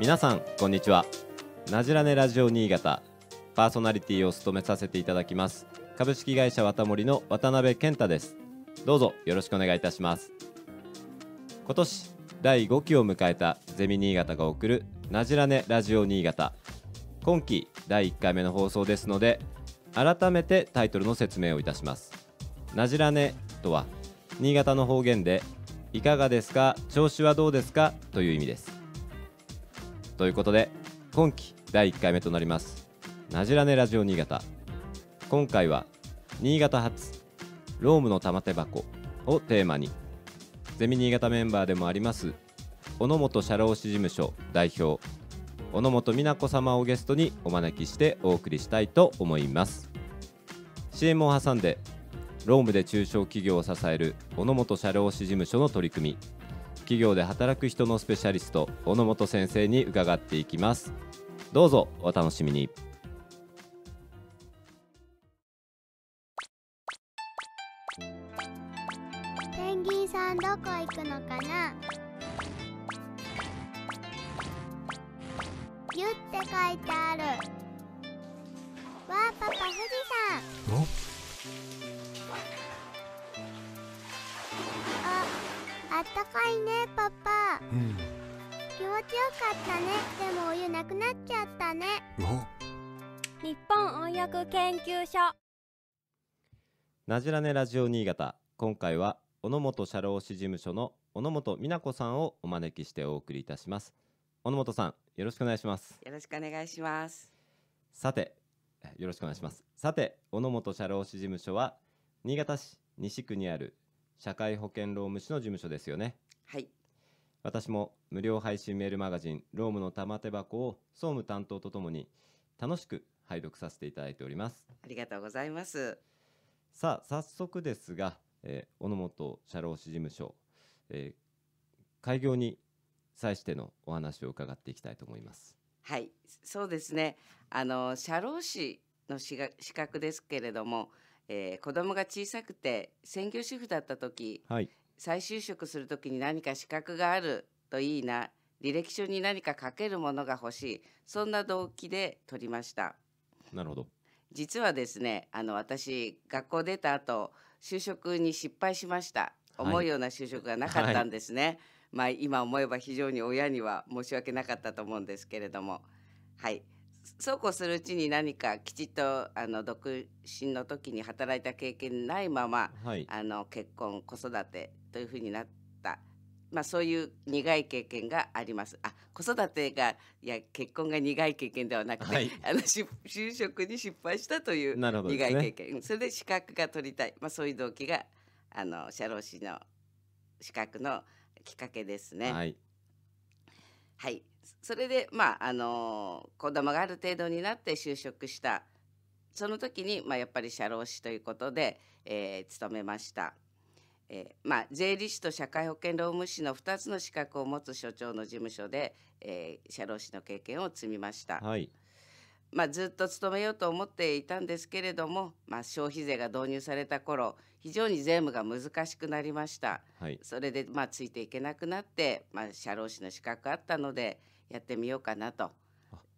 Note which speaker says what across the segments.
Speaker 1: 皆さんこんにちはなじらねラジオ新潟パーソナリティを務めさせていただきます株式会社渡森の渡辺健太ですどうぞよろしくお願いいたします今年第5期を迎えたゼミ新潟が送るなじらねラジオ新潟今期第1回目の放送ですので改めてタイトルの説明をいたしますなじらねとは新潟の方言でいかがですか調子はどうですかという意味ですということで今期第1回目となりますなじらねラジオ新潟今回は新潟発ロームの玉手箱をテーマにゼミ新潟メンバーでもあります小野本社労士事務所代表小野本美奈子様をゲストにお招きしてお送りしたいと思います CM を挟んでロームで中小企業を支える小野本社労士事務所の取り組み企業で働く人のスペシャリスト小野本先生に伺っていきますどうぞお楽しみになじらねラジオ新潟今回は小野本社労士事務所の小野本美奈子さんをお招きしてお送りいたします小野本さんよろしくお願いします
Speaker 2: よろしくお願いします
Speaker 1: さてよろしくお願いしますさて小野本社労士事務所は新潟市西区にある社会保険労務士の事務所ですよねはい私も無料配信メールマガジン労務の玉手箱を総務担当とともに楽しく拝読させていただいております
Speaker 2: ありがとうございます
Speaker 1: さあ早速ですが、えー、小野本社労士事務所、えー、開業に際してのお話を伺っていきたいと思います。
Speaker 2: はいそうですねあの社労士の資格ですけれども、えー、子供が小さくて専業主婦だった時、はい、再就職する時に何か資格があるといいな履歴書に何か書けるものが欲しいそんな動機で取りました。なるほど実はですねあの私学校出た後就職に失敗しました、思うような就職がなかったんですね、はい、まあ今思えば非常に親には申し訳なかったと思うんですけれどもはいそうこうするうちに何かきちっとあの独身の時に働いた経験ないまま、はい、あの結婚子育てというふうになった、まあ、そういう苦い経験があります。あ子育てがいや結婚が苦い経験ではなくて、はい、あの就職に失敗したという苦い経験、ね、それで資格が取りたい、まあ、そういう動機があの社労士の資格のきっかけですね。はい、はい、それで、まああの子供がある程度になって就職したその時に、まあ、やっぱり社労士ということで、えー、勤めました。えー、まあ、税理士と社会保険労務士の2つの資格を持つ所長の事務所で、えー、社労士の経験を積みました、はい、まあ、ずっと勤めようと思っていたんですけれども、まあ、消費税が導入された頃非常に税務が難しくなりました、はい、それで、まあ、ついていけなくなって、まあ、社労士の資格あったのでやってみようかなと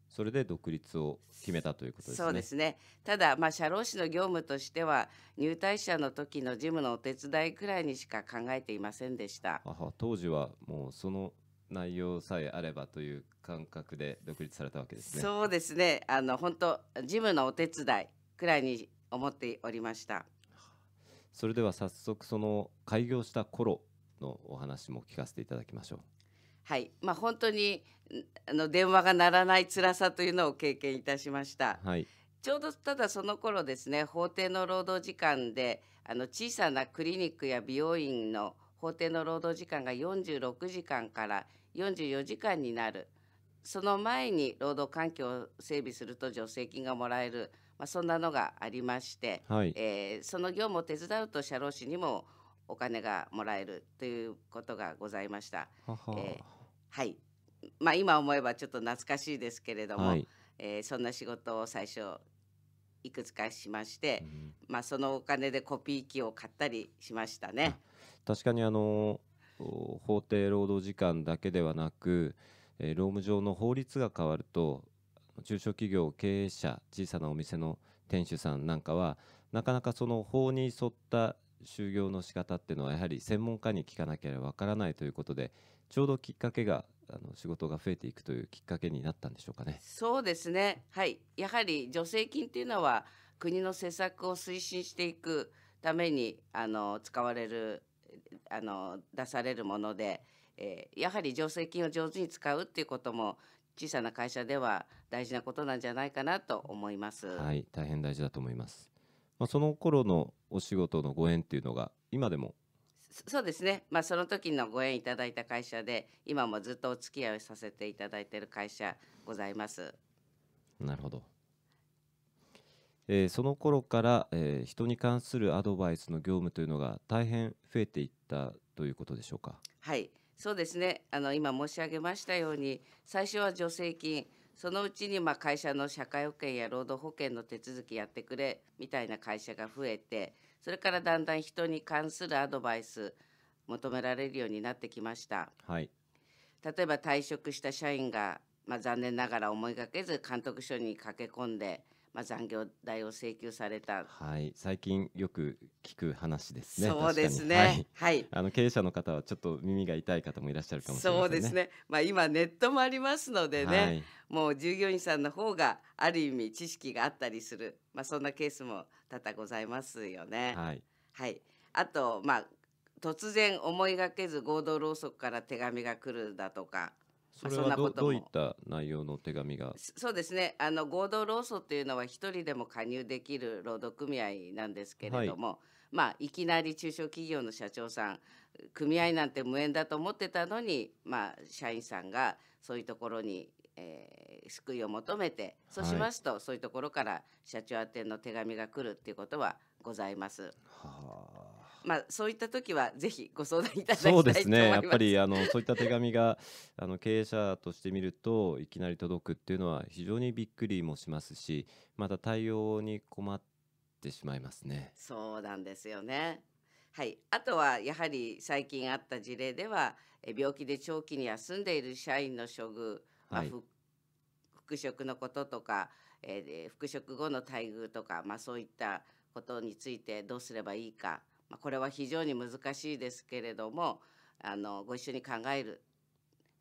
Speaker 1: それで独立を決めたということですね。そうです
Speaker 2: ねただ、まあ、社労士の業務としては入隊者の時の事務のお手伝いくらいにしか考えていませんでした
Speaker 1: 当時はもうその内容さえあればという感覚で独立されたわけですね。
Speaker 2: そうですねあの本当事務のお手伝いくらいに思っておりました
Speaker 1: それでは早速その開業した頃のお話も聞かせていただきましょう。
Speaker 2: はいまあ、本当にあの電話が鳴らない辛さというのを経験いたしました、はい、ちょうどただその頃ですね法定の労働時間であの小さなクリニックや美容院の法定の労働時間が46時間から44時間になるその前に労働環境を整備すると助成金がもらえる、まあ、そんなのがありまして、はい、えー、その業務を手伝うと社労士にもお金がもらえるということがございました。ははえはいまあ、今思えばちょっと懐かしいですけれども、はい、えー、そんな仕事を最初いくつかしまして、うん、まあ、そのお金でコピー機を買ったりしましたね。
Speaker 1: 確かにあの法定労働時間だけではなく、えー、労務上の法律が変わると中小企業経営者小さなお店の店主さんなんかはなかなかその法に沿った就業の仕方っていうのはやはり専門家に聞かなければわからないということでちょうどきっかけがあの仕事が増えていくというきっかけになったんでしょうかね。
Speaker 2: そうですね、はい、やはり助成金っていうのは国の施策を推進していくためにあの使われるあの出されるもので、えー、やはり助成金を上手に使うっていうことも小さな会社では大事なことなんじゃないかなと思います。はい、
Speaker 1: 大変大事だと思います。まあ、その頃のお仕事のご縁っていうのが今でも
Speaker 2: そうですね、まあ、その時のご縁いただいた会社で今もずっとお付き合いさせていただいている会社ございます
Speaker 1: なるほど、えー、その頃から、えー、人に関するアドバイスの業務というのが大変増えていったということでしょうか
Speaker 2: はいそうですねあの今申し上げましたように最初は助成金そのうちにまあ会社の社会保険や労働保険の手続きやってくれみたいな会社が増えてそれからだんだん人に関するアドバイス求められるようになってきました。はい、例えば退職した社員が、まあ、残念ながら思いがけず監督署に駆け込んでまあ、残業代を請求された、
Speaker 1: はい、最近よく聞く話ですね。そうですね、はい、はい、あの経営者の方はちょっと耳が痛い方もいらっしゃるかもしれない、ね、そうですね、
Speaker 2: まあ、今ネットもありますのでね、はい、もう従業員さんの方がある意味知識があったりする、まあ、そんなケースも多々ございますよね。はい、はい、あと、まあ突然思いがけず合同ろうそくから手紙が来るだとか
Speaker 1: それはどどういった内容の手紙がそ
Speaker 2: うですねあの合同労組というのは一人でも加入できる労働組合なんですけれども、はい、まあ、いきなり中小企業の社長さん組合なんて無縁だと思ってたのに、まあ、社員さんがそういうところに、えー、救いを求めてそうしますと、はい、そういうところから社長宛ての手紙が来るっていうことはございます。はあまあ、そういった時はぜひご相談いただきたいとそうですね。やっぱりあのそ
Speaker 1: ういった手紙が あの経営者として見るといきなり届くっていうのは非常にびっくりもしますし、また対応に困ってしまいますね。
Speaker 2: そうなんですよね。はい、あとはやはり最近あった事例では病気で長期に休んでいる社員の処遇、まあ、復職のこととか、え復職後の待遇とか、まあ、そういったことについてどうすればいいかこれは非常に難しいですけれどもあのご一緒に考える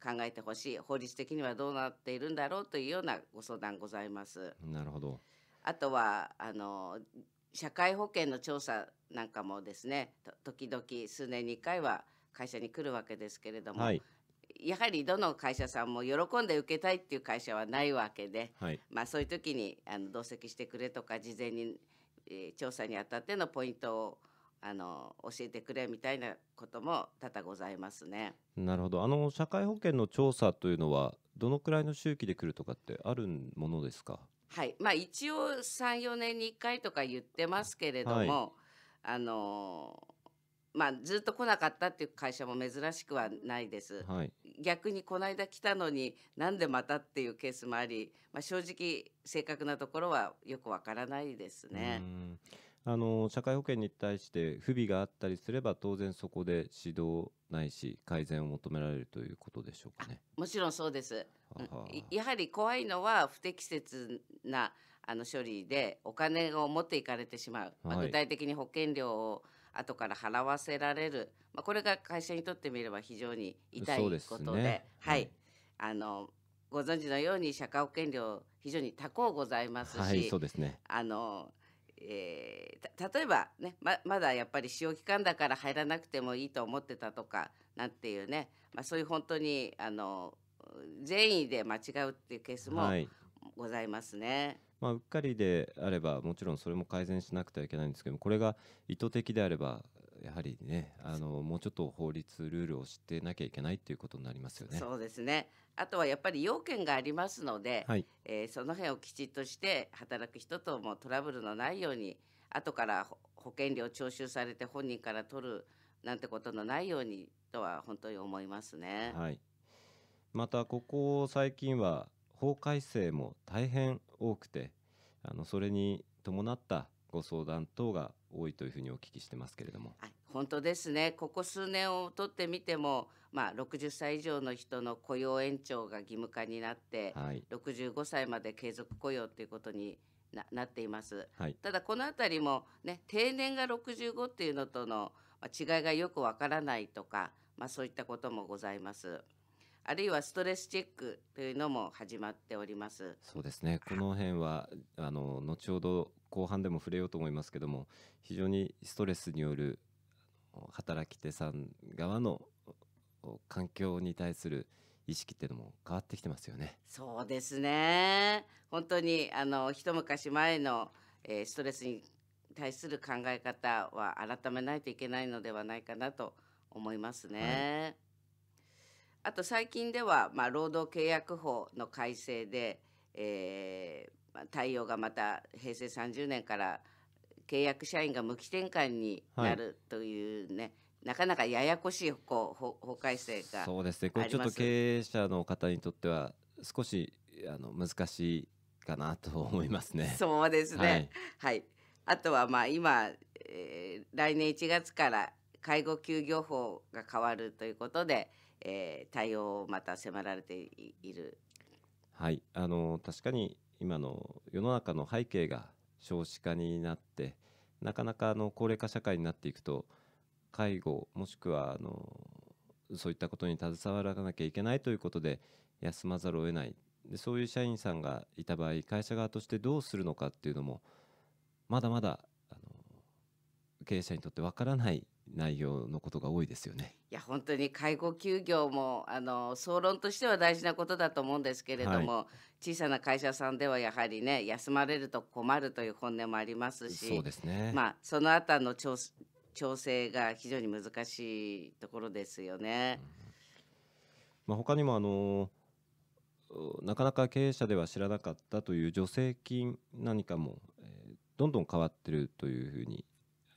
Speaker 2: 考えてほしい法律的にはどうなっているんだろうというようなご相談ございます。なるほどあとはあの社会保険の調査なんかもですね時々数年に1回は会社に来るわけですけれども、はい、やはりどの会社さんも喜んで受けたいっていう会社はないわけで、はい、まあ、そういう時にあの同席してくれとか事前に、えー、調査にあたってのポイントをあの教えてくれみたいなことも多々ございますね。
Speaker 1: なるほどあの社会保険の調査というのはどのくらいの周期で来るとかってあるものですか
Speaker 2: はいまあ、一応34年に1回とか言ってますけれども、はい、あのまあ、ずっと来なかったっていう会社も珍しくはないです、はい、逆にこの間来たのになんでまたっていうケースもあり、まあ、正直正確なところはよくわからないですね。
Speaker 1: あの社会保険に対して不備があったりすれば当然そこで指導ないし改善を求められるということでしょうかね。
Speaker 2: もちろんそうです。やはり怖いのは不適切なあの処理でお金を持っていかれてしまう、具体的に保険料を後から払わせられる、まあ、これが会社にとってみれば非常に痛いことで、ね、はい、はい、あのご存知のように社会保険料非常に多幸ございますし、はい、そうですねあのえー、例えばねままだやっぱり使用期間だから入らなくてもいいと思ってたとかなんていうね、まあ、そういう本当にあの善意で間違うっていうケースもございますね。はい
Speaker 1: まあ、うっかりであればもちろんそれも改善しなくてはいけないんですけどこれが意図的であればやはりねあのもうちょっと法律ルールを知ってなきゃいけないということになりますよね。
Speaker 2: そうですねあとはやっぱり要件がありますので、はい、えー、その辺をきちっとして働く人ともトラブルのないように後から保険料徴収されて本人から取るなんてことのないようにとは本当に思いますね。は
Speaker 1: い、またここ最近は法改正も大変多くてあのそれに伴ったご相談等が多いというふうにお聞きしてますけれども。
Speaker 2: 本当ですねここ数年をとってみても、まあ、60歳以上の人の雇用延長が義務化になって、はい、65歳まで継続雇用ということにななっています、はい、ただこの辺りも、ね、定年が65っていうのとの違いがよくわからないとか、まあ、そういったこともございます。あるいはストレスチェックというのも始まっております。
Speaker 1: そうですね。この辺はあの後ほど後半でも触れようと思いますけども非常にストレスによる働き手さん側の環境に対する意識っていうのも変わってきてますよね。
Speaker 2: そうですね本当にあの一昔前の、えー、ストレスに対する考え方は改めないといけないのではないかなと思いますね。はい、あと最近では、まあ、労働契約法の改正で、え太陽がまた平成30年から契約社員が無期転換になるというね、はいなかなかややこしいこう法改正がそうですねこれちょっと
Speaker 1: 経営者の方にとっては少しあの難しいかなと思いますね。そうですね、
Speaker 2: はい、はい、あとはまあ今、えー、来年1月から介護休業法が変わるということで、えー、対応をまた迫られている。
Speaker 1: はいあの確かに今の世の中の背景が少子化になってなかなかあの高齢化社会になっていくと介護もしくはあのそういったことに携わらなきゃいけないということで休まざるを得ないでそういう社員さんがいた場合会社側としてどうするのかっていうのもまだまだあの経営者にとってわからない内容のことが多いですよね。
Speaker 2: いや本当に介護休業もあの総論としては大事なことだと思うんですけれども、はい、小さな会社さんではやはりね休まれると困るという本音もありますし、そうですね。まあその後の調調整が非常に難しいところですよね。うん、
Speaker 1: まあ他にもあのなかなか経営者では知らなかったという助成金何かも、えー、どんどん変わってるというふうに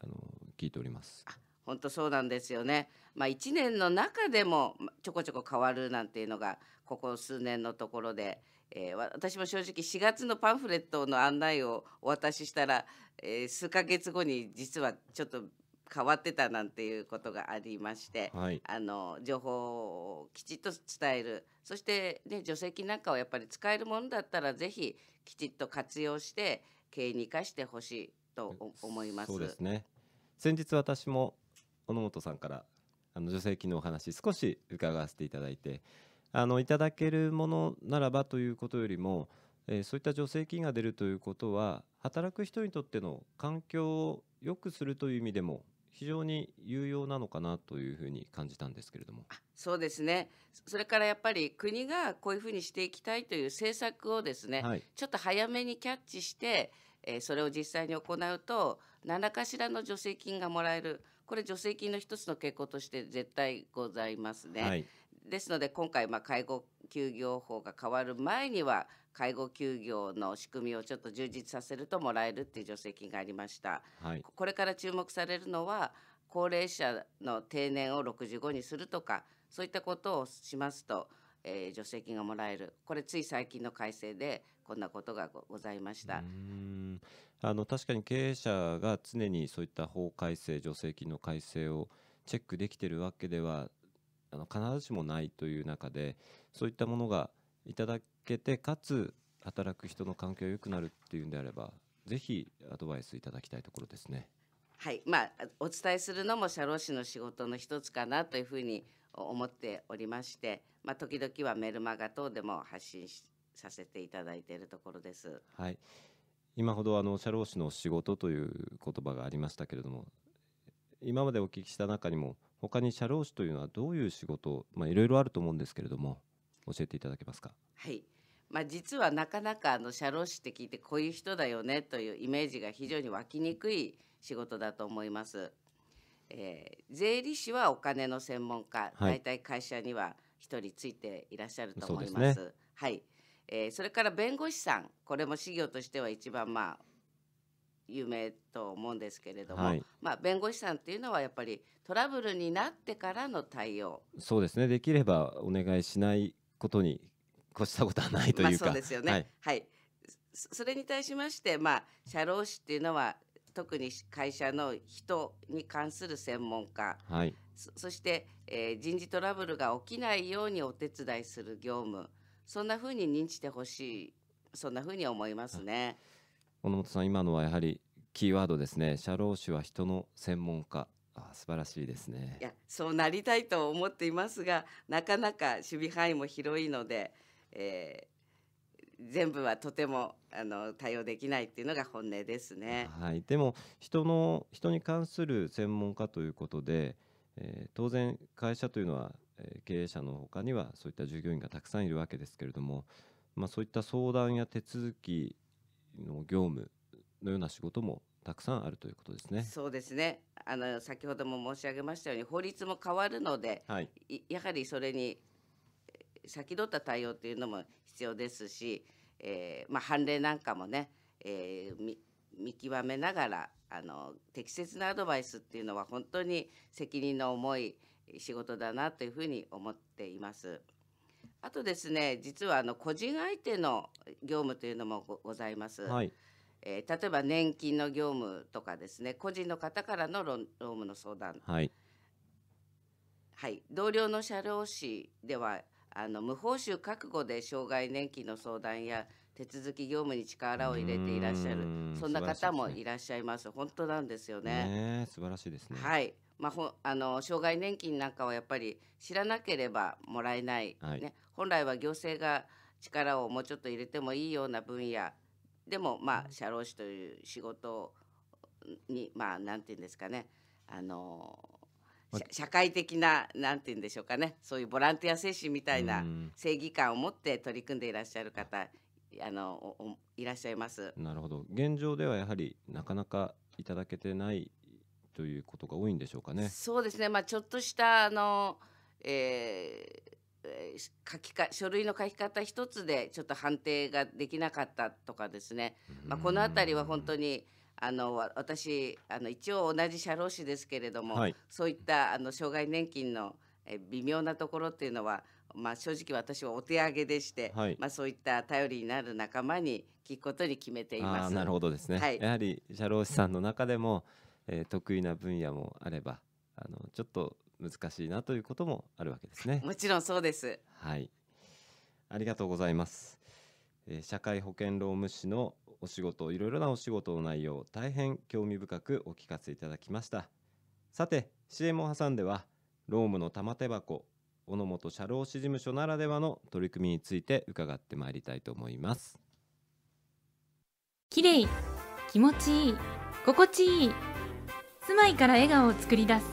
Speaker 1: あの聞いております。
Speaker 2: 本当そうなんですよね。まあ、1年の中でもちょこちょこ変わるなんていうのがここ数年のところで、えー、私も正直4月のパンフレットの案内をお渡ししたら、えー、数ヶ月後に実はちょっと変わってたなんていうことがありまして、はい、あの情報をきちっと伝えるそして、ね、助成金なんかをやっぱり使えるものだったらぜひきちっと活用して経営に生かしてほしいと思います。そうです
Speaker 1: ね先日私も小野本さんからあの助成金のお話少し伺わせていただいてあのいただけるものならばということよりも、えー、そういった助成金が出るということは働く人にとっての環境を良くするという意味でも非常に有用なのかなというふうに感じたんですけれども
Speaker 2: そうですねそれからやっぱり国がこういうふうにしていきたいという政策をですね、はい、ちょっと早めにキャッチして、えー、それを実際に行うと何らかしらの助成金がもらえるこれ助成金の一つの傾向として絶対ございますね。はい、ですので今回まあ介護休業法が変わる前には介護休業の仕組みをちょっと充実させるともらえるっていう助成金がありました。はい、これから注目されるのは高齢者の定年を65にするとかそういったことをしますと、えー、助成金がもらえるこれつい最近の改正でこんなことがございまし
Speaker 1: た。あの確かに経営者が常にそういった法改正助成金の改正をチェックできているわけではあの必ずしもないという中でそういったものがいただけてかつ働く人の環境が良くなるっていうんであればぜひアドバイスいただきたいところですね。
Speaker 2: はいまあ、お伝えするのも社労士の仕事の一つかなというふうに思っておりまして、まあ、時々はメルマガ等でも発信させていただいているところです。
Speaker 1: はい今ほどあの社労士の仕事という言葉がありましたけれども今までお聞きした中にも他に社労士というのはどういう仕事いろいろあると思うんですけれども教えていただけますか。
Speaker 2: はいまあ、実はなかなかあの社労士って聞いてこういう人だよねというイメージが非常に湧きにくい仕事だと思います。えー、税理士はお金の専門家、はい、大体会社には1人ついていらっしゃると思います。すね、はいえー、それから弁護士さんこれも事業としては一番まあ有名と思うんですけれども、はい、まあ、弁護士さんっていうのはやっぱりトラブルになってからの対応
Speaker 1: そうですねできればお願いしないことに越したことはないというか、まあ、そうですよね、はい、
Speaker 2: はい、それに対しまして、まあ、社労士っていうのは特に会社の人に関する専門家、はい、そそして、えー、人事トラブルが起きないようにお手伝いする業務そんなふうに認知してほしいそんなふうに思いますね。
Speaker 1: 小野本さん今のはやはりキーワードですね社労士は人の専門家あ素晴らしいですね
Speaker 2: いやそうなりたいと思っていますがなかなか守備範囲も広いので、えー、全部はとてもあの対応できないっていうのが本音ですね、
Speaker 1: はい、でも人の人に関する専門家ということで、えー、当然会社というのは経営者の他にはそういった従業員がたくさんいるわけですけれども、まあ、そういった相談や手続きの業務のような仕事もたくさんあるということですね。
Speaker 2: そうですね。あの先ほども申し上げましたように法律も変わるので、はい、やはりそれに先取った対応というのも必要ですし、えー、まあ判例なんかもね、えー、見極めながらあの適切なアドバイスっていうのは本当に責任の重い、仕事だなというふうに思っています。あとですね実はあの個人相手の業務というのもございます。はい、えー、例えば年金の業務とかですね個人の方からの労務の相談、はい、はい、同僚の社労士ではあの無報酬覚悟で障害年金の相談や手続き業務に力を入れていらっしゃるそんな方もいらっしゃいます、ね、本当なんですよね
Speaker 1: ね素晴らしいですねは
Speaker 2: いまあ、ほあの障害年金なんかはやっぱり知らなければもらえない、はい、ね、本来は行政が力をもうちょっと入れてもいいような分野でも、まあ、社労士という仕事に、まあ、なんていうんですかねあの社会的ななんて言うんでしょうかねそういうボランティア精神みたいな正義感を持って取り組んでいらっしゃる方あのいらっしゃいます
Speaker 1: なるほど現状ではやはりなかなかいただけてないということが多いんでしょうかね。そ
Speaker 2: うですね、まあ、ちょっとしたあの、えー書きか書類の書き方一つでちょっと判定ができなかったとかですね、まあ、この辺りは本当にあの私あの一応同じ社労士ですけれども、はい、そういったあの障害年金の微妙なところっていうのは、まあ、正直私はお手上げでして、はい、まあ、そういった頼りになる仲間に聞くことに決めています。なるほど
Speaker 1: ですね、はい、やはり社労士さんの中でも、えー、得意な分野もあればあのちょっと難しいなということもあるわけですね。もち
Speaker 2: ろんそうです。
Speaker 1: はい。ありがとうございます。えー、社会保険労務士のお仕事、いろいろなお仕事の内容、大変興味深くお聞かせいただきました。さて、CM を挟んでは、労務の玉手箱、小野本社労士事務所ならではの取り組みについて伺ってまいりたいと思います。きれい、気持ちいい、心地いい。住まいから笑顔を作り出す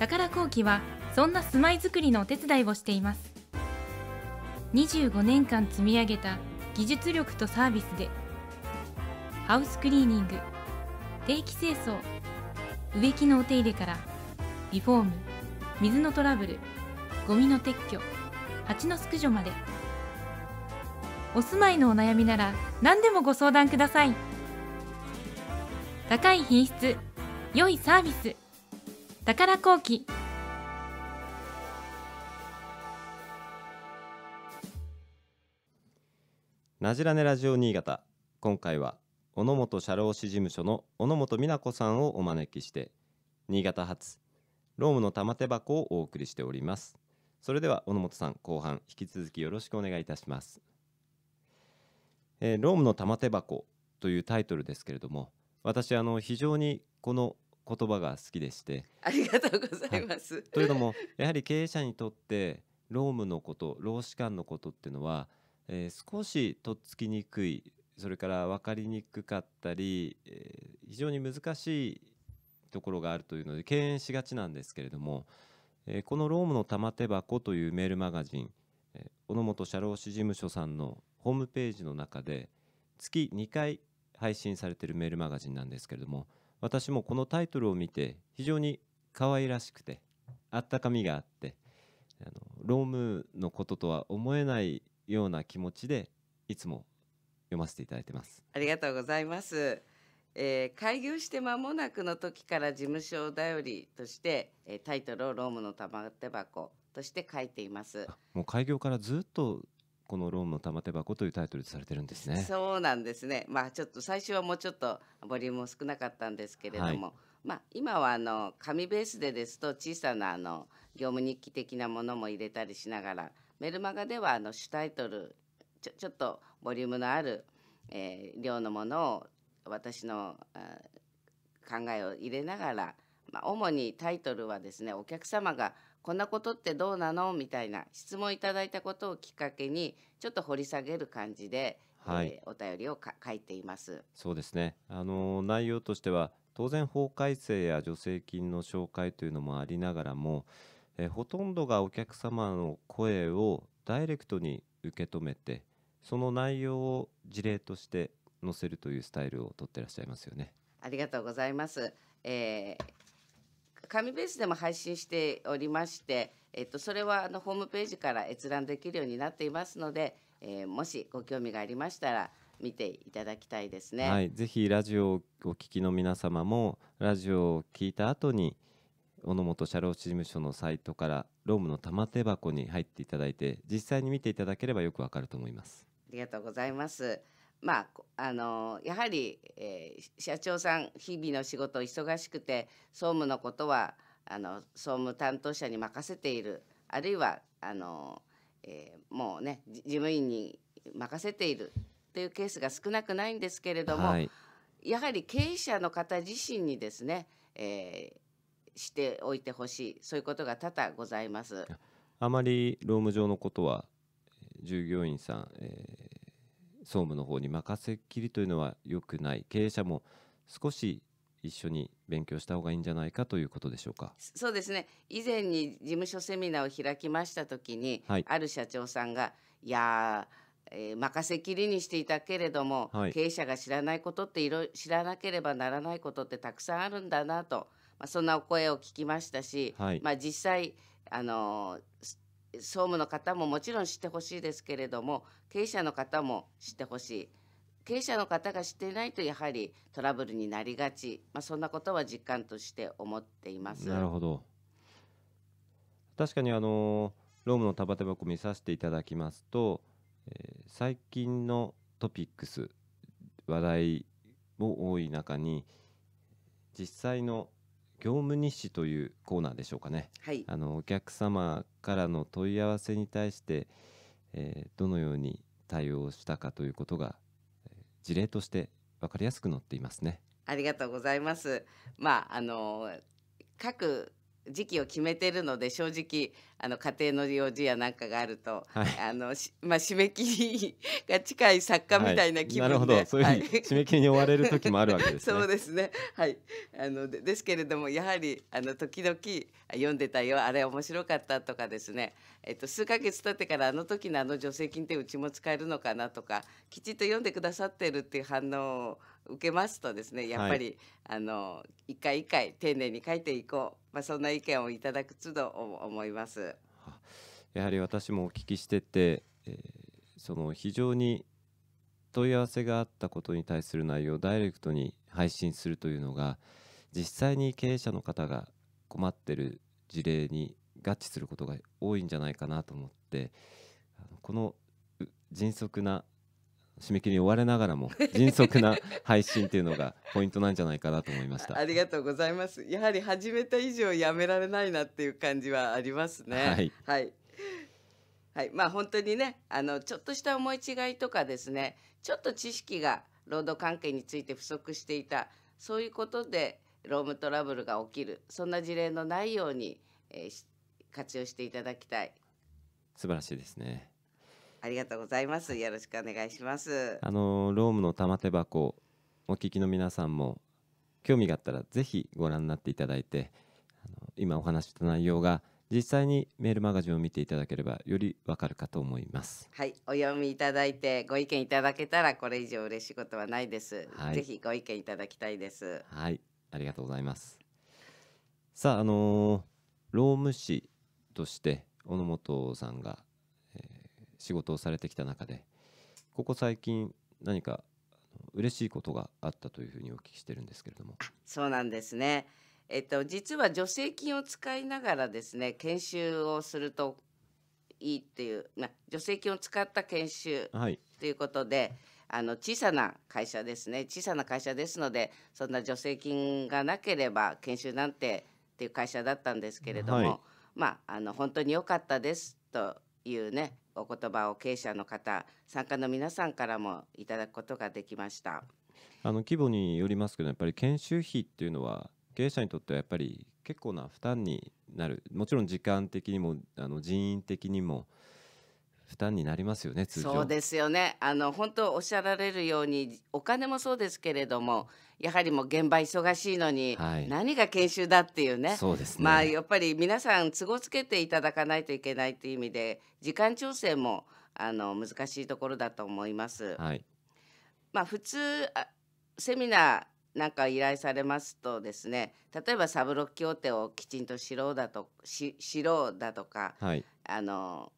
Speaker 1: 宝工機はそんな住まいづくりのお手伝いをしてい
Speaker 2: ます25年間積み上げた技術力とサービスでハウスクリーニング定期清掃植木のお手入れからリフォーム水のトラブルゴミの撤去蜂の駆除までお住まいのお悩みなら何でもご相談ください。高い品質良いサービス宝工機
Speaker 1: ラジラネラジオ新潟今回は小野本社労士事務所の小野本美奈子さんをお招きして新潟発ロームの玉手箱をお送りしておりますそれでは小野本さん後半引き続きよろしくお願いいたします、えー、ロームの玉手箱というタイトルですけれども私あの非常にこの言葉が好きでしてありがとうございます、はい、というのもやはり経営者にとって労務のこと労使間のことっていうのは、えー、少しとっつきにくいそれから分かりにくかったり、えー、非常に難しいところがあるというので敬遠しがちなんですけれども、えー、この「ロームの玉手箱」というメールマガジン、えー、小野本社労士事務所さんのホームページの中で月2回配信されているメールマガジンなんですけれども私もこのタイトルを見て非常に可愛らしくてあったかみがあってあのロームのこととは思えないような気持ちでいつも読ませていただいてます
Speaker 2: ありがとうございます、えー、開業して間もなくの時から事務所を頼りとして、えタイトルをロームの玉手箱として書いています
Speaker 1: もう開業からずっとこのローンの玉手箱というタイトルされてるんですね。
Speaker 2: そうなんですね。まあちょっと最初はもうちょっとボリューム少なかったんですけれども、はい、まあ今はあの紙ベースでですと小さなあの業務日記的なものも入れたりしながら、メルマガではあの主タイトルちょちょっとボリュームのある、えー、量のものを私の考えを入れながら、まあ主にタイトルはですねお客様がこんなことってどうなのみたいな質問いただいたことをきっかけにちょっと掘り下げる感じで、はい、えー、お便りを書いています
Speaker 1: そうですねあの内容としては当然法改正や助成金の紹介というのもありながらも、えほとんどがお客様の声をダイレクトに受け止めてその内容を事例として載せるというスタイルをとってらっしゃいますよね。
Speaker 2: ありがとうございます、えー紙ベースでも配信しておりまして、えっと、それはあのホームページから閲覧できるようになっていますので、えー、もしご興味がありましたら見ていただきたいですね。はい、
Speaker 1: ぜひラジオをお聞きの皆様もラジオを聞いた後に小野本社労士事務所のサイトからロームの玉手箱に入っていただいて実際に見ていただければよくわかると思います。
Speaker 2: ありがとうございます。まあ、あのやはり、えー、社長さん日々の仕事忙しくて総務のことはあの総務担当者に任せているあるいはあの、えー、もうね事務員に任せているというケースが少なくないんですけれども、はい、やはり経営者の方自身にですね、えー、しておいてほしいそういうことが多々ございます。
Speaker 1: あまり労務上のことは従業員さん、えー総務の方に任せっきりというのは良くない経営者も少し一緒に勉強した方がいいんじゃないかということでしょうかそ
Speaker 2: うですね以前に事務所セミナーを開きました時に、はい、ある社長さんが「いやえー、任せきりにしていたけれども、はい、経営者が知らないことっていろ知らなければならないことってたくさんあるんだなと、まあ、そんなお声を聞きましたし、はい、まあ、実際あのー総務の方ももちろん知ってほしいですけれども経営者の方も知ってほしい経営者の方が知っていないとやはりトラブルになりがち、まあ、そんなことは実感として思っていますなるほ
Speaker 1: ど確かにあのロームの束手箱見させていただきますと、えー、最近のトピックス話題も多い中に実際の業務日誌というコーナーでしょうかね、はい、あのお客様からの問い合わせに対して、えー、どのように対応したかということが、えー、事例として分かりやすく載っていますね。
Speaker 2: ありがとうございます。まああの各時期を決めてるので正直あの家庭の用事やなんかがあると、はい、あのまあ、締め切りが近い作家みたいな気分で、はい、なるほどそういう、はい、締め切りに追われる時もあるわけですね。そうですねはいあのですけれどもやはりあの時々読んでたよあれ面白かったとかですね、えっと、数ヶ月経ってからあの時のあの助成金ってうちも使えるのかなとかきちっと読んでくださってるっていう反応を受けますとですねやっぱり、はい、あの一回一回丁寧に書いていこう、まあ、そんな意見をいただくつど思います
Speaker 1: やはり私もお聞きしてて、えー、その非常に問い合わせがあったことに対する内容をダイレクトに配信するというのが実際に経営者の方が困ってる事例に合致することが多いんじゃないかなと思ってこの迅速な締め切りに追われながらも 迅速な配信っていうのがポイントなんじゃないかなと思いましたあ
Speaker 2: りがとうございますやはり始めた以上やめられないなっていう感じはありますねはい、はいはい、まあ本当にねあのちょっとした思い違いとかですねちょっと知識が労働関係について不足していたそういうことで労務トラブルが起きるそんな事例のないように、えー、活用していただきたい
Speaker 1: 素晴らしいですね
Speaker 2: ありがとうございます。よろしくお願いします。
Speaker 1: あのロームの玉手箱お聞きの皆さんも興味があったらぜひご覧になっていただいて、あの今お話した内容が実際にメールマガジンを見ていただければよりわかるかと思います。
Speaker 2: はい、お読みいただいてご意見いただけたらこれ以上嬉しいことはないです。はい、ぜひご意見いただきたいです。
Speaker 1: はい、ありがとうございます。さああのー、労務士として小野本さんが仕事をされてきた中でここ最近何か嬉しいことがあったというふうにお聞きしてるんですけれども。
Speaker 2: そうなんですね。えっと実は助成金を使いながらですね研修をするといいっていう、まあ、助成金を使った研修ということで、はい、あの小さな会社ですね小さな会社ですのでそんな助成金がなければ研修なんてっていう会社だったんですけれども、はい、まああの本当に良かったですというねお言葉を経営者の方参加の皆さんからもいただくことができま
Speaker 1: したあの規模によりますけどやっぱり研修費っていうのは経営者にとってはやっぱり結構な負担になるもちろん時間的にもあの人員的にも負担になりますよね通常そう
Speaker 2: ですよねあの本当おっしゃられるようにお金もそうですけれどもやはりもう現場忙しいのに、はい、何が研修だっていうねそうですねまあやっぱり皆さん都合つけていただかないといけないという意味で時間調整もあの難しいところだと思います。はい、まあ普通あセミナーなんか依頼されますとですね例えばサブロック協定をきちんとしろうだとししろうだとか、はい、あの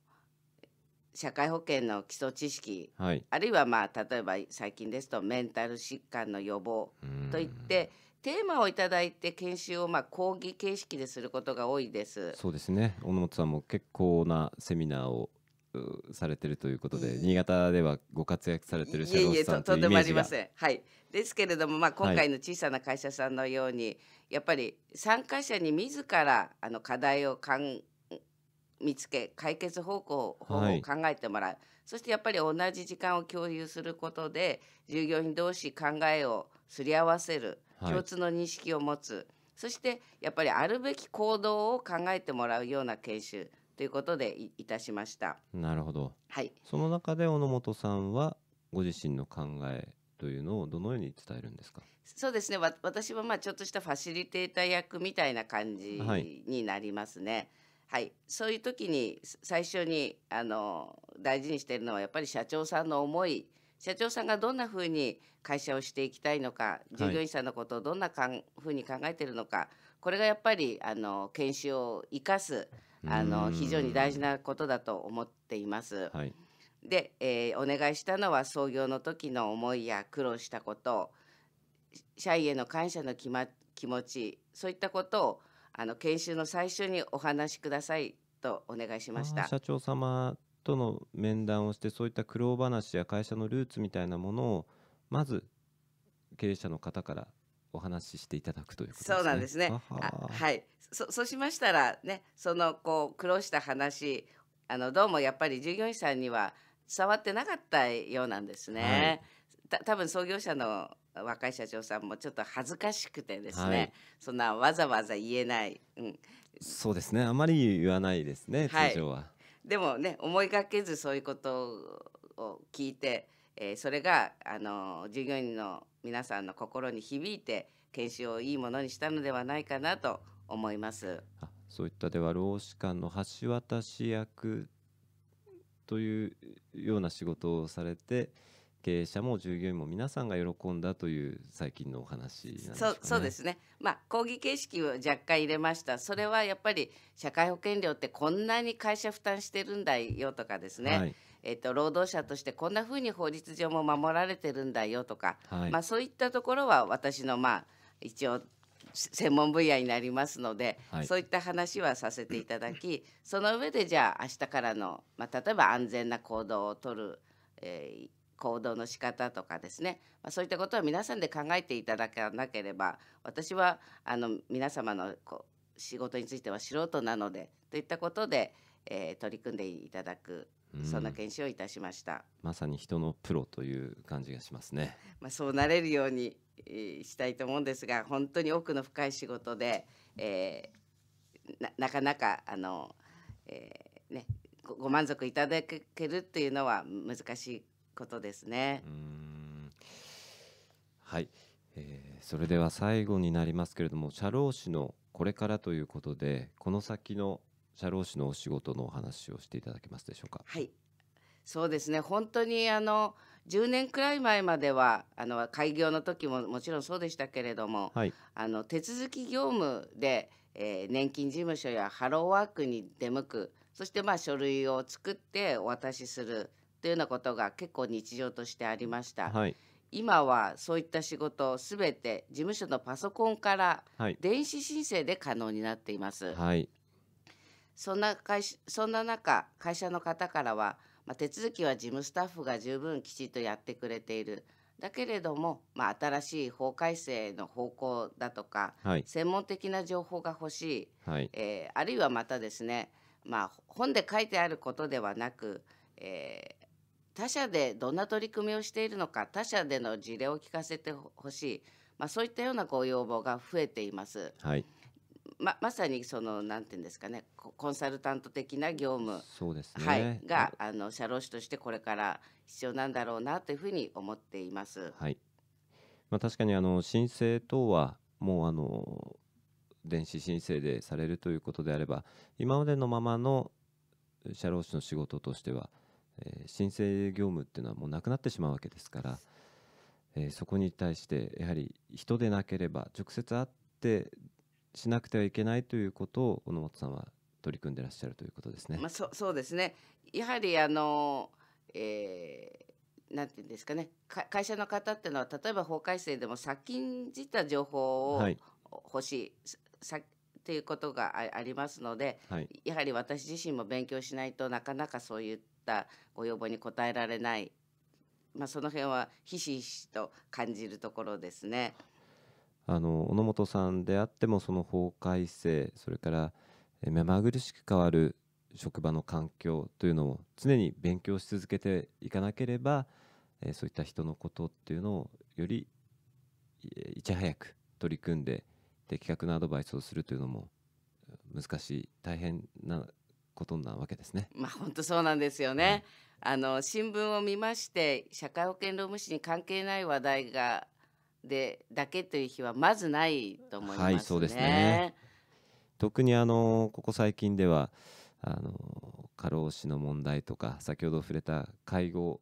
Speaker 2: 社会保険の基礎知識、はい、あるいはまあ例えば最近ですとメンタル疾患の予防といってテーマをいただいて研修をまあ講義形式ですることが多いです。そ
Speaker 1: うですね小野本さんも結構なセミナーをされてるということで、新潟ではご活躍されてる社労士さんというイメージがいえいえととんでもありませ
Speaker 2: ん。はい。ですけれども、まあ今回の小さな会社さんのように、はい、やっぱり参加者に自らあの課題を考見つけ解決方向方法を考えてもらう、はい、そしてやっぱり同じ時間を共有することで従業員同士考えをすり合わせる、共通の認識を持つそしてやっぱりあるべき行動を考えてもらうような研修ということでいたしました。
Speaker 1: なるほど、はい、その中で小野本さんはご自身の考えというのをどのように伝えるんですか
Speaker 2: そうですね私はまあちょっとしたファシリテーター役みたいな感じになりますね。はいはい、そういう時に最初にあの大事にしてるのはやっぱり社長さんの思い社長さんがどんなふうに会社をしていきたいのか従業員さんのことをどんなかんふうに考えてるのかこれがやっぱりあの研修を生かすあの非常に大事なことだと思っています。はい、で、えー、お願いしたのは創業の時の思いや苦労したこと社員への感謝の気,、ま、気持ちそういったことをあの研修の最初にお話しくださいとお願いしました社
Speaker 1: 長様との面談をしてそういった苦労話や会社のルーツみたいなものをまず経営者の方からお話ししていただくということですね。そうなんですね。はは
Speaker 2: いそ。そうしましたらね、そのこう苦労した話、あのどうもやっぱり従業員さんには伝わってなかったようなんですね。はい、た多分創業者の若い社長さんもちょっと恥ずかしくてですね、はい、そんなわざわざ言えない、うん、
Speaker 1: そうですねあまり言わないですね、通常は。
Speaker 2: でもね思いがけずそういうことを聞いて、えー、それがあの従業員の皆さんの心に響いて研修をいいものにしたのではないかなと思います。あ
Speaker 1: そういったでは労使間の橋渡し役というような仕事をされて、経営者も従業員も皆さんが喜んだという最近のお話なんですか、ね、そうそうです
Speaker 2: ね、まあ、講義形式を若干入れましたそれはやっぱり社会保険料ってこんなに会社負担してるんだよとかですね、はいえっと、と労働者としてこんなふうに法律上も守られてるんだよとか、はい、まあ、そういったところは私のまあ一応専門分野になりますので、はい、そういった話はさせていただきその上でじゃあ明日からの、まあ、例えば安全な行動をとる、えー、行動の仕方とかですね、まあ、そういったことを皆さんで考えていただかなければ私はあの皆様のこう仕事については素人なのでといったことで、えー、取り組んでいただくそんな研修をいたしました、うん、
Speaker 1: まさに人のプロという感じがしますね。
Speaker 2: まあ、そうなれるように、えー、したいと思うんですが本当に奥の深い仕事で、えー、ななかなかあの、えーね、ご満足いただけるっていうのは難しいことですね。
Speaker 1: はい、えー、それでは最後になりますけれども社労士のこれからということでこの先の社労士のお仕事のお話をしていただけますでしょうか。
Speaker 2: はいそうですね本当にあの10年くらい前まではあの開業の時ももちろんそうでしたけれども、はい、あの手続き業務で、えー、年金事務所やハローワークに出向くそしてまあ書類を作ってお渡しするというようなことが結構日常としてありました。はい、今はそういった仕事をすべて事務所のパソコンから電子申請で可能になっています。はい、そんな会そんな中会社の方からは、まあ、手続きは事務スタッフが十分きちっとやってくれているだけれども、まあ、新しい法改正の方向だとか、はい、専門的な情報が欲しい、はい、えー、あるいはまたですね、まあ、本で書いてあることではなく、えー他社でどんな取り組みをしているのか他社での事例を聞かせてほしい、まあ、そういったようなご要望が増えています。はいままさにそのなんていうんですかねコンサルタント的な業務
Speaker 1: そうですね、はい、が
Speaker 2: あの社労士としてこれから必要なんだろうなというふうに思っています。
Speaker 1: はいまあ、確かにあの申請等はもうあの電子申請でされるということであれば今までのままの社労士の仕事としてはえー、申請業務っていうのはもうなくなってしまうわけですから、えー、そこに対してやはり人でなければ直接会ってしなくてはいけないということを小野本さんは取り組んでらっしゃるということですね。ま
Speaker 2: あ、そそうですねやはりあの、えー、なんていうんですかねか会社の方っていうのは例えば法改正でも先んじた情報を欲しい、はいさっていうことがありますので、はい、やはり私自身も勉強しないとなかなかそういっったご要望に応えられない、まあ、その辺はひしひしと感じるところですね。
Speaker 1: あの小野本さんであってもその法改正それから目まぐるしく変わる職場の環境というのを常に勉強し続けていかなければ、えそういった人のことっていうのをよりいち早く取り組んで的確なアドバイスをするというのも難しい大変なことなわけですね。ま
Speaker 2: あ本当そうなんですよね。あの新聞を見まして社会保険労務士に関係ない話題がでだけという日はまずないと思います、ね、はいそうですね
Speaker 1: 特にあのここ最近ではあの過労死の問題とか先ほど触れた介護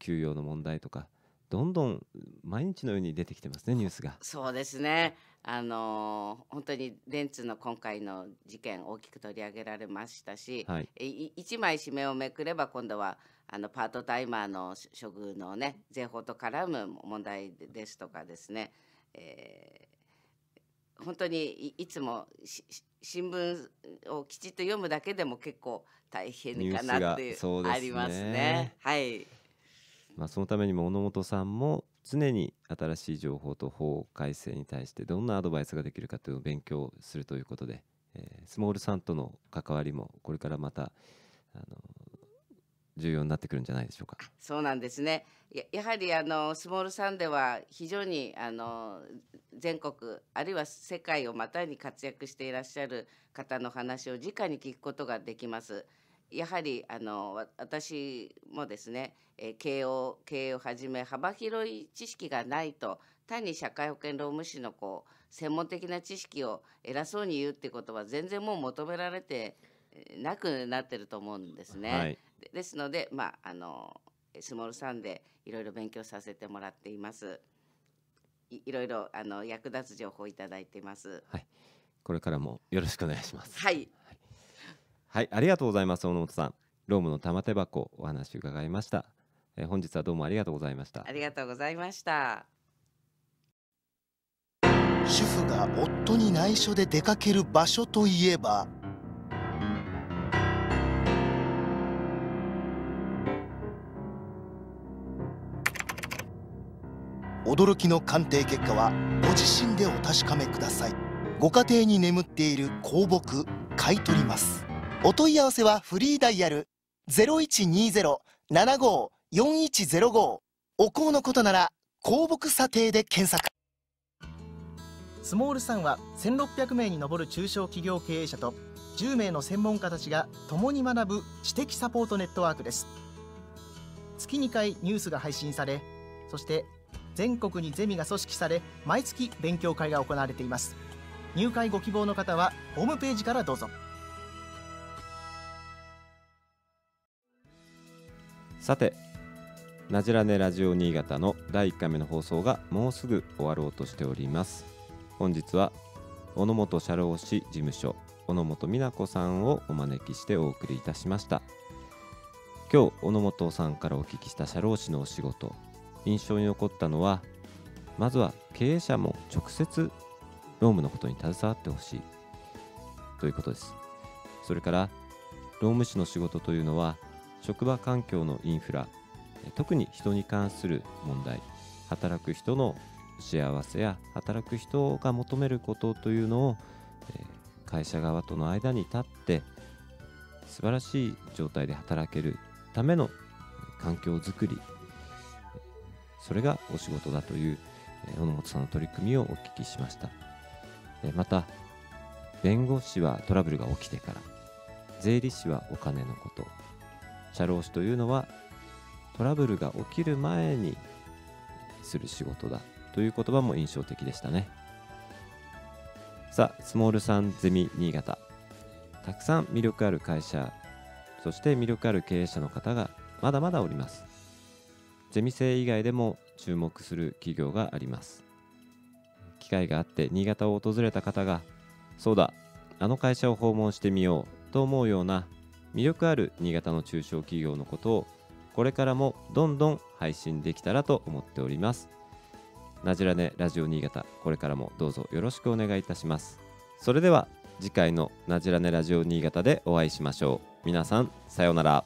Speaker 1: 休養の問題とかどんどん毎日のように出てきてますねニュースが
Speaker 2: そうですねあの本当に電通の今回の事件大きく取り上げられましたし、はい、1枚締めをめくれば今度はあのパートタイマーの処遇のね税法と絡む問題ですとかですね、えー、本当にいつも新聞をきちっと読むだけでも結構大変かなっていう、ね、ありますね。はい
Speaker 1: まあ、そのためにも小野本さんも常に新しい情報と法改正に対してどんなアドバイスができるかというのを勉強するということで、えー、スモールさんとの関わりもこれからまたあの重要になってくるんじゃないでしょうか。
Speaker 2: そうなんですね。ややはりあのスモールさんでは非常にあの全国あるいは世界をまたに活躍していらっしゃる方の話を直に聞くことができます。やはりあの私もですね、えー、経営をはじめ幅広い知識がないと単に社会保険労務士のこう専門的な知識を偉そうに言うってことは全然もう求められてなくなってると思うんですね。はい、でですので、まあ、あのスモールさでいろいろ勉強させてもらっています。いろいろあの役立つ情報をいただいています。はい、
Speaker 1: これからもよろしくお願いします。はい。はいありがとうございます小野本さんロームの玉手箱お話伺いました、えー、本日はどうもありがとうございました
Speaker 2: ありがとうございました
Speaker 1: 主婦が夫に内緒で出かける場所といえば驚きの鑑定結果はご自身でお確かめくださいご家庭に眠っている香木買い取りますお問い合わせはフリーダイヤル0120-75-4105お香のことなら香木査定で検索スモールさんは1600名に上る中小企業経営者と10名の専門家たちが共に学ぶ知的サポートネットワークです月2回ニュースが配信されそして全国にゼミが組織され毎月勉強会が行われています入会ご希望の方はホームページからどうぞさてナジラネラジオ新潟の第1回目の放送がもうすぐ終わろうとしております本日は小野本社労士事務所小野本美奈子さんをお招きしてお送りいたしました今日小野本さんからお聞きした社労士のお仕事印象に残ったのはまずは経営者も直接労務のことに携わってほしいということですそれから労務士の仕事というのは職場環境のインフラ特に人に関する問題働く人の幸せや働く人が求めることというのを会社側との間に立って素晴らしい状態で働けるための環境づくりそれがお仕事だという小野本さんの取り組みをお聞きしましたまた弁護士はトラブルが起きてから税理士はお金のこと社労士というのはトラブルが起きる前にする仕事だという言葉も印象的でしたねさあスモールさんゼミ新潟たくさん魅力ある会社そして魅力ある経営者の方がまだまだおりますゼミ生以外でも注目する企業があります機会があって新潟を訪れた方がそうだあの会社を訪問してみようと思うような魅力ある新潟の中小企業のことをこれからもどんどん配信できたらと思っておりますなじらねラジオ新潟これからもどうぞよろしくお願いいたしますそれでは次回のなじらねラジオ新潟でお会いしましょう皆さんさようなら